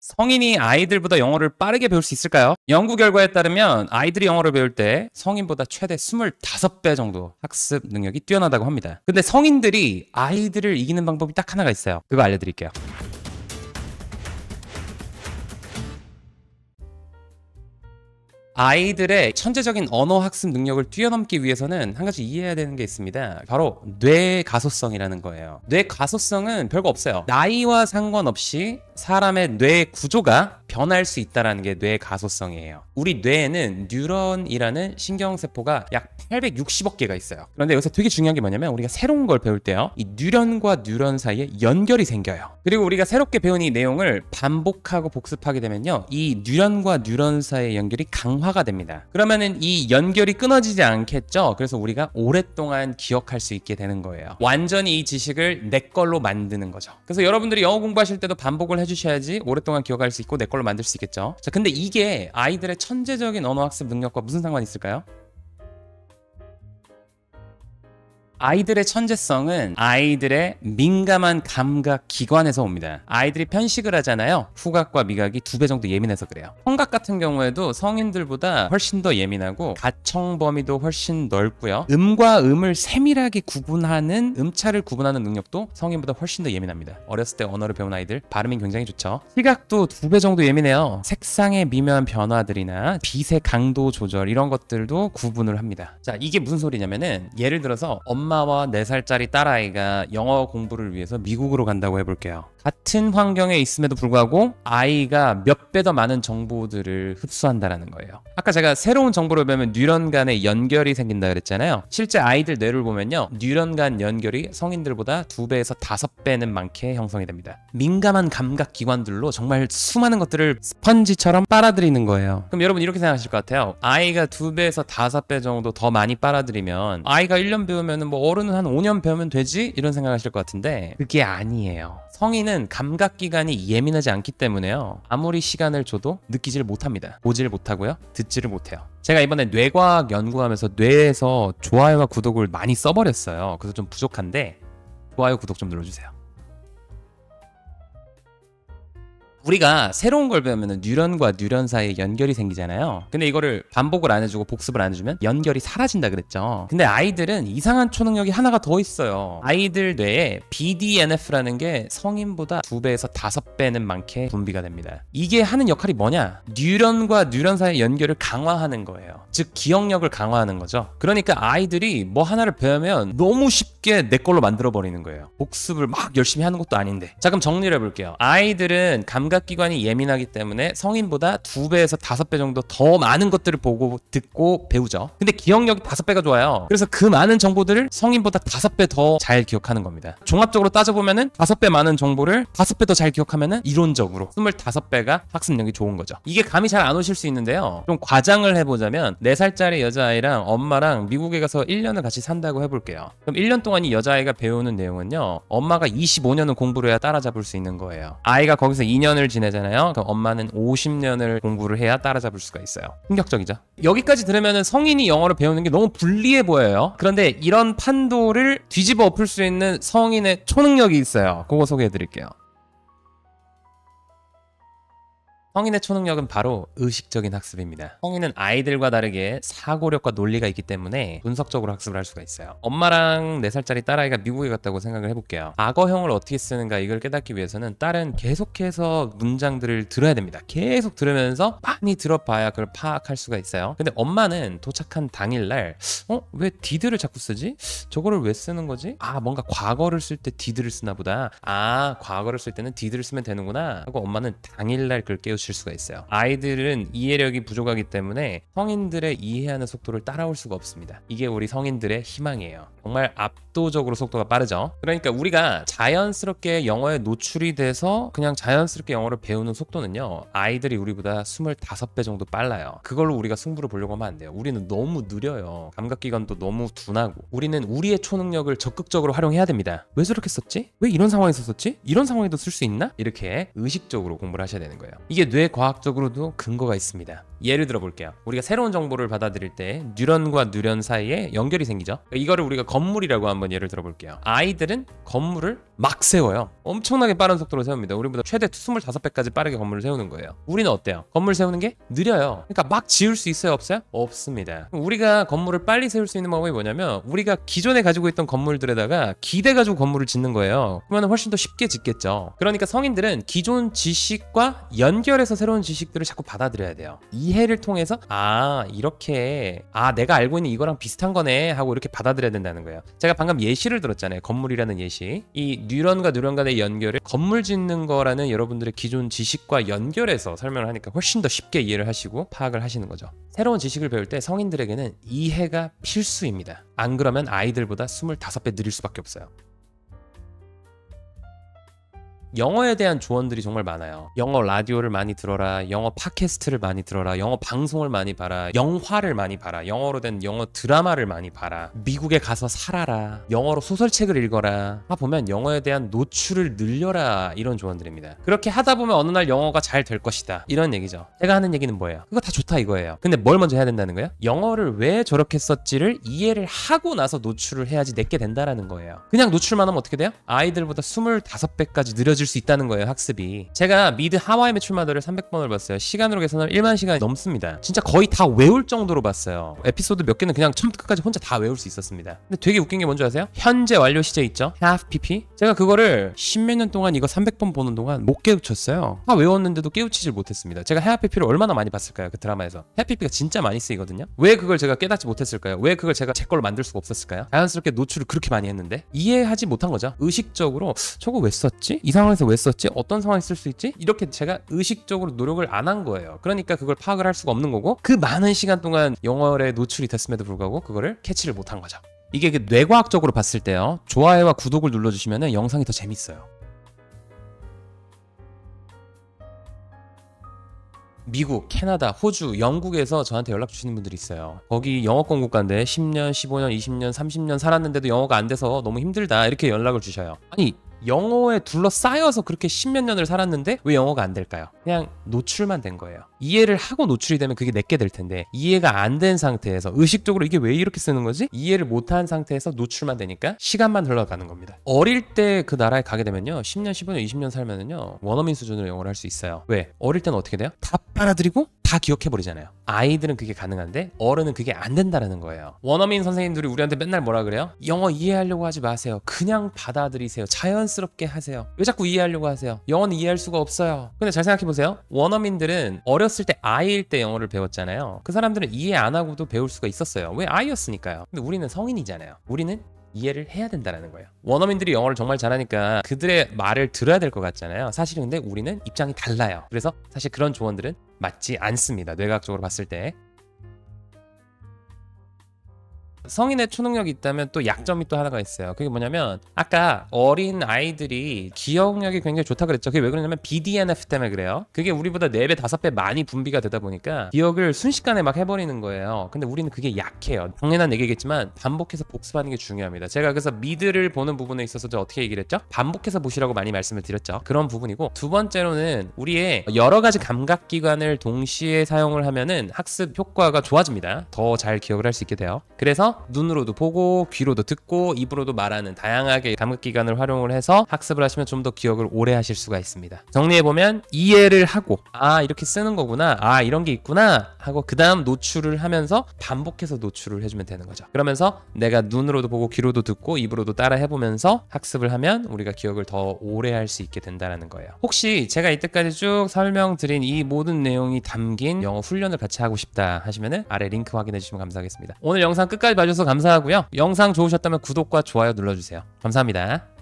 성인이 아이들보다 영어를 빠르게 배울 수 있을까요? 연구 결과에 따르면 아이들이 영어를 배울 때 성인보다 최대 25배 정도 학습 능력이 뛰어나다고 합니다. 근데 성인들이 아이들을 이기는 방법이 딱 하나가 있어요. 그거 알려드릴게요. 아이들의 천재적인 언어 학습 능력을 뛰어넘기 위해서는 한 가지 이해해야 되는 게 있습니다. 바로 뇌 가소성이라는 거예요. 뇌 가소성은 별거 없어요. 나이와 상관없이 사람의 뇌 구조가 변할 수 있다는 라게 뇌의 가소성이에요. 우리 뇌에는 뉴런이라는 신경세포가 약 860억 개가 있어요. 그런데 여기서 되게 중요한 게 뭐냐면 우리가 새로운 걸 배울 때요. 이 뉴런과 뉴런 사이에 연결이 생겨요. 그리고 우리가 새롭게 배운 이 내용을 반복하고 복습하게 되면요. 이 뉴런과 뉴런 사이의 연결이 강화가 됩니다. 그러면은 이 연결이 끊어지지 않겠죠? 그래서 우리가 오랫동안 기억할 수 있게 되는 거예요. 완전히 이 지식을 내 걸로 만드는 거죠. 그래서 여러분들이 영어 공부하실 때도 반복을 해주셔야지 오랫동안 기억할 수 있고 내 걸로 걸로 만들 수 있겠죠. 자, 근데 이게 아이들의 천재적인 언어학습 능력과 무슨 상관이 있을까요? 아이들의 천재성은 아이들의 민감한 감각 기관에서 옵니다. 아이들이 편식을 하잖아요. 후각과 미각이 두 배 정도 예민해서 그래요. 청각 같은 경우에도 성인들보다 훨씬 더 예민하고 가청 범위도 훨씬 넓고요. 음과 음을 세밀하게 구분하는 음차를 구분하는 능력도 성인보다 훨씬 더 예민합니다. 어렸을 때 언어를 배운 아이들 발음이 굉장히 좋죠. 시각도 두 배 정도 예민해요. 색상의 미묘한 변화들이나 빛의 강도 조절 이런 것들도 구분을 합니다. 자 이게 무슨 소리냐면은 예를 들어서 엄마 엄마와 4살짜리 딸아이가 영어 공부를 위해서 미국으로 간다고 해볼게요. 같은 환경에 있음에도 불구하고 아이가 몇 배 더 많은 정보들을 흡수한다라는 거예요. 아까 제가 새로운 정보를 배우면 뉴런 간의 연결이 생긴다 그랬잖아요. 실제 아이들 뇌를 보면요. 뉴런 간 연결이 성인들보다 두배에서 다섯 배는 많게 형성이 됩니다. 민감한 감각 기관들로 정말 수많은 것들을 스펀지처럼 빨아들이는 거예요. 그럼 여러분 이렇게 생각하실 것 같아요. 아이가 두배에서 다섯 배 정도 더 많이 빨아들이면 아이가 1년 배우면 뭐 어른은 한 5년 배우면 되지? 이런 생각하실 것 같은데 그게 아니에요. 성인은 뇌는 감각기관이 예민하지 않기 때문에요. 아무리 시간을 줘도 느끼질 못합니다. 보질 못하고요. 듣지를 못해요. 제가 이번에 뇌과학 연구하면서 뇌에서 좋아요와 구독을 많이 써버렸어요. 그래서 좀 부족한데 좋아요, 구독 좀 눌러주세요. 우리가 새로운 걸 배우면 뉴런과 뉴런 사이에 연결이 생기잖아요 근데 이거를 반복을 안 해주고 복습을 안 해주면 연결이 사라진다 그랬죠 근데 아이들은 이상한 초능력이 하나가 더 있어요 아이들 뇌에 BDNF라는 게 성인보다 2배에서 5배는 많게 분비가 됩니다 이게 하는 역할이 뭐냐 뉴런과 뉴런 사이의 연결을 강화하는 거예요 즉 기억력을 강화하는 거죠 그러니까 아이들이 뭐 하나를 배우면 너무 쉽게 내 걸로 만들어 버리는 거예요 복습을 막 열심히 하는 것도 아닌데 자 그럼 정리를 해볼게요 아이들은 감 감각기관이 예민하기 때문에 성인보다 2배에서5배 정도 더 많은 것들을 보고 듣고 배우죠. 근데 기억력이 5 배가 좋아요. 그래서 그 많은 정보들을 성인보다 5배더 잘 기억하는 겁니다. 종합적으로 따져보면5배 많은 정보를 5배더 잘기억하면 이론적으로 2 5 배가 학습력이 좋은 거죠. 이게 감이 잘 안 오실 수 있는데요. 좀 과장을 해보자면 4살짜리 여자아이랑 엄마랑 미국에 가서 1년을 같이 산다고 해볼게요. 그럼 1년 동안 이 여자아이가 배우는 내용은요. 엄마가 2 5년을 공부를 해야 따라잡을 수 있는 거예요. 아이가 거기서 2년을 50년을 지내잖아요. 그럼 엄마는 50년을 공부를 해야 따라잡을 수가 있어요. 충격적이죠. 여기까지 들으면 성인이 영어를 배우는 게 너무 불리해 보여요. 그런데 이런 판도를 뒤집어 엎을 수 있는 성인의 초능력이 있어요. 그거 소개해 드릴게요. 성인의 초능력은 바로 의식적인 학습입니다. 성인은 아이들과 다르게 사고력과 논리가 있기 때문에 분석적으로 학습을 할 수가 있어요. 엄마랑 4살짜리 딸아이가 미국에 갔다고 생각을 해볼게요. 악어형을 어떻게 쓰는가 이걸 깨닫기 위해서는 딸은 계속해서 문장들을 들어야 됩니다. 계속 들으면서 많이 들어봐야 그걸 파악할 수가 있어요. 근데 엄마는 도착한 당일날 어? 왜 디드를 자꾸 쓰지? 저거를 왜 쓰는 거지? 아 뭔가 과거를 쓸 때 디드를 쓰나 보다. 아 과거를 쓸 때는 디드를 쓰면 되는구나 하고 엄마는 당일날 그걸 깨우 줄 수가 있어요. 아이들은 이해력이 부족하기 때문에 성인들의 이해하는 속도를 따라올 수가 없습니다. 이게 우리 성인들의 희망이에요. 정말 압도적으로 속도가 빠르죠. 그러니까 우리가 자연스럽게 영어에 노출이 돼서 그냥 자연스럽게 영어를 배우는 속도는요. 아이들이 우리보다 25배 정도 빨라요. 그걸로 우리가 승부를 보려고 하면 안 돼요. 우리는 너무 느려요. 감각기관도 너무 둔하고 우리는 우리의 초능력을 적극적으로 활용해야 됩니다. 왜 저렇게 썼지? 왜 이런 상황에서 썼지? 이런 상황에도 쓸 수 있나? 이렇게 의식적으로 공부를 하셔야 되는 거예요. 이게 뇌과학적으로도 근거가 있습니다. 예를 들어 볼게요. 우리가 새로운 정보를 받아들일 때 뉴런과 뉴런 사이에 연결이 생기죠. 이거를 우리가 건물이라고 한번 예를 들어 볼게요. 아이들은 건물을 막 세워요. 엄청나게 빠른 속도로 세웁니다. 우리보다 최대 25배까지 빠르게 건물을 세우는 거예요. 우리는 어때요? 건물 세우는 게 느려요. 그러니까 막 지을 수 있어요? 없어요? 없습니다. 우리가 건물을 빨리 세울 수 있는 방법이 뭐냐면 우리가 기존에 가지고 있던 건물들에다가 기대 가지고 건물을 짓는 거예요. 그러면 훨씬 더 쉽게 짓겠죠. 그러니까 성인들은 기존 지식과 연결해서 새로운 지식들을 자꾸 받아들여야 돼요. 이해를 통해서 아 이렇게 아 내가 알고 있는 이거랑 비슷한 거네 하고 이렇게 받아들여야 된다는 거예요. 제가 방금 예시를 들었잖아요. 건물이라는 예시. 이 뉴런과 뉴런 간의 연결을 건물 짓는 거라는 여러분들의 기존 지식과 연결해서 설명을 하니까 훨씬 더 쉽게 이해를 하시고 파악을 하시는 거죠. 새로운 지식을 배울 때 성인들에게는 이해가 필수입니다. 안 그러면 아이들보다 25배 느릴 수밖에 없어요. 영어에 대한 조언들이 정말 많아요. 영어 라디오를 많이 들어라, 영어 팟캐스트를 많이 들어라, 영어 방송을 많이 봐라, 영화를 많이 봐라, 영어로 된 영어 드라마를 많이 봐라, 미국에 가서 살아라, 영어로 소설책을 읽어라, 하 보면 영어에 대한 노출을 늘려라 이런 조언들입니다. 그렇게 하다 보면 어느 날 영어가 잘 될 것이다 이런 얘기죠. 제가 하는 얘기는 뭐예요? 그거 다 좋다 이거예요. 근데 뭘 먼저 해야 된다는 거예요? 영어를 왜 저렇게 썼지를 이해를 하고 나서 노출을 해야지 내게 된다라는 거예요. 그냥 노출만 하면 어떻게 돼요? 아이들보다 25배까지 느려지 이어질 수 있다는 거예요 학습이 제가 미드 하와이 매출마더를 300번을 봤어요 시간으로 계산하면 1만 시간이 넘습니다 진짜 거의 다 외울 정도로 봤어요 에피소드 몇 개는 그냥 처음부터 끝까지 혼자 다 외울 수 있었습니다 근데 되게 웃긴 게 뭔지 아세요? 현재 완료 시제 있죠? half pp 제가 그거를 십 몇 년 동안 이거 300번 보는 동안 못 깨우쳤어요 다 외웠는데도 깨우치질 못했습니다 제가 half pp를 얼마나 많이 봤을까요 그 드라마에서 half pp가 진짜 많이 쓰이거든요 왜 그걸 제가 깨닫지 못했을까요? 왜 그걸 제가 제 걸로 만들 수가 없었을까요? 자연스럽게 노출을 그렇게 많이 했는데 이해하지 못한 거죠 의식적으로 저거 왜 썼지? 이상한 상황에서 왜 썼지? 어떤 상황에 쓸수 있지? 이렇게 제가 의식적으로 노력을 안 한 거예요. 그러니까 그걸 파악을 할 수가 없는 거고 그 많은 시간 동안 영어에 노출이 됐음에도 불구하고 그거를 캐치를 못한 거죠. 이게 그 뇌과학적으로 봤을 때요. 좋아요와 구독을 눌러주시면 영상이 더 재밌어요. 미국, 캐나다, 호주, 영국에서 저한테 연락 주시는 분들이 있어요. 거기 영어권 국가인데 10년, 15년, 20년, 30년 살았는데도 영어가 안 돼서 너무 힘들다 이렇게 연락을 주셔요. 아니 영어에 둘러싸여서 그렇게 십몇 년을 살았는데 왜 영어가 안 될까요? 그냥 노출만 된 거예요. 이해를 하고 노출이 되면 그게 내게 될 텐데 이해가 안 된 상태에서 의식적으로 이게 왜 이렇게 쓰는 거지? 이해를 못 한 상태에서 노출만 되니까 시간만 흘러가는 겁니다. 어릴 때 그 나라에 가게 되면요. 10년, 15년, 20년 살면은요. 원어민 수준으로 영어를 할 수 있어요. 왜? 어릴 때는 어떻게 돼요? 다 빨아들이고 다 기억해버리잖아요. 아이들은 그게 가능한데 어른은 그게 안된다는 거예요. 원어민 선생님들이 우리한테 맨날 뭐라 그래요? 영어 이해하려고 하지 마세요. 그냥 받아들이세요. 자연 자연스럽게 하세요. 왜 자꾸 이해하려고 하세요? 영어는 이해할 수가 없어요. 근데 잘 생각해보세요. 원어민들은 어렸을 때 아이일 때 영어를 배웠잖아요. 그 사람들은 이해 안 하고도 배울 수가 있었어요. 왜 아이였으니까요. 근데 우리는 성인이잖아요. 우리는 이해를 해야 된다는 거예요. 원어민들이 영어를 정말 잘하니까 그들의 말을 들어야 될 것 같잖아요. 사실은 근데 우리는 입장이 달라요. 그래서 사실 그런 조언들은 맞지 않습니다. 뇌과학적으로 봤을 때. 성인의 초능력이 있다면 또 약점이 또 하나가 있어요. 그게 뭐냐면 아까 어린 아이들이 기억력이 굉장히 좋다 그랬죠. 그게 왜 그러냐면 BDNF 때문에 그래요. 그게 우리보다 4배, 5배 많이 분비가 되다 보니까 기억을 순식간에 막 해버리는 거예요. 근데 우리는 그게 약해요. 당연한 얘기겠지만 반복해서 복습하는 게 중요합니다. 제가 그래서 미드를 보는 부분에 있어서 어떻게 얘기를 했죠? 반복해서 보시라고 많이 말씀을 드렸죠. 그런 부분이고 두 번째로는 우리의 여러 가지 감각 기관을 동시에 사용을 하면은 학습 효과가 좋아집니다. 더 잘 기억을 할 수 있게 돼요. 그래서 눈으로도 보고 귀로도 듣고 입으로도 말하는 다양하게 감각기관을 활용을 해서 학습을 하시면 좀 더 기억을 오래 하실 수가 있습니다. 정리해보면 이해를 하고 아 이렇게 쓰는 거구나 아 이런 게 있구나 하고 그 다음 노출을 하면서 반복해서 노출을 해주면 되는 거죠. 그러면서 내가 눈으로도 보고 귀로도 듣고 입으로도 따라 해보면서 학습을 하면 우리가 기억을 더 오래 할 수 있게 된다는 거예요. 혹시 제가 이때까지 쭉 설명드린 이 모든 내용이 담긴 영어 훈련을 같이 하고 싶다 하시면 아래 링크 확인해 주시면 감사하겠습니다. 오늘 영상 끝까지 봐주셔서 감사하고요. 영상 좋으셨다면 구독과 좋아요 눌러주세요. 감사합니다.